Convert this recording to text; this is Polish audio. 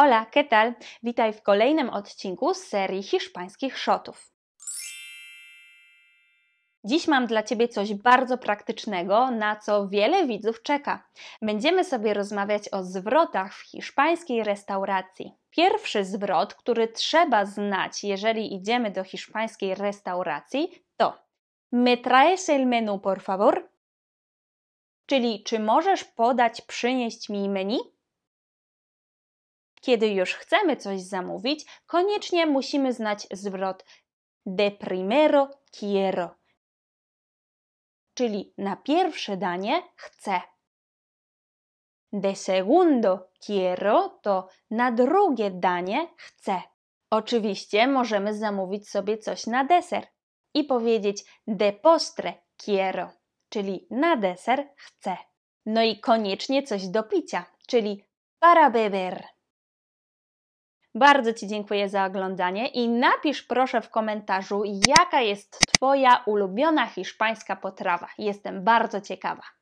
Hola, ¿qué tal? Witaj w kolejnym odcinku z serii hiszpańskich szotów. Dziś mam dla Ciebie coś bardzo praktycznego, na co wiele widzów czeka. Będziemy sobie rozmawiać o zwrotach w hiszpańskiej restauracji. Pierwszy zwrot, który trzeba znać, jeżeli idziemy do hiszpańskiej restauracji, to Me traes el menú, por favor? Czyli czy możesz podać, przynieść mi menu? Kiedy już chcemy coś zamówić, koniecznie musimy znać zwrot de primero quiero, czyli na pierwsze danie chcę. De segundo quiero to na drugie danie chcę. Oczywiście możemy zamówić sobie coś na deser i powiedzieć de postre quiero, czyli na deser chcę. No i koniecznie coś do picia, czyli para beber. Bardzo Ci dziękuję za oglądanie i napisz proszę w komentarzu, jaka jest Twoja ulubiona hiszpańska potrawa. Jestem bardzo ciekawa.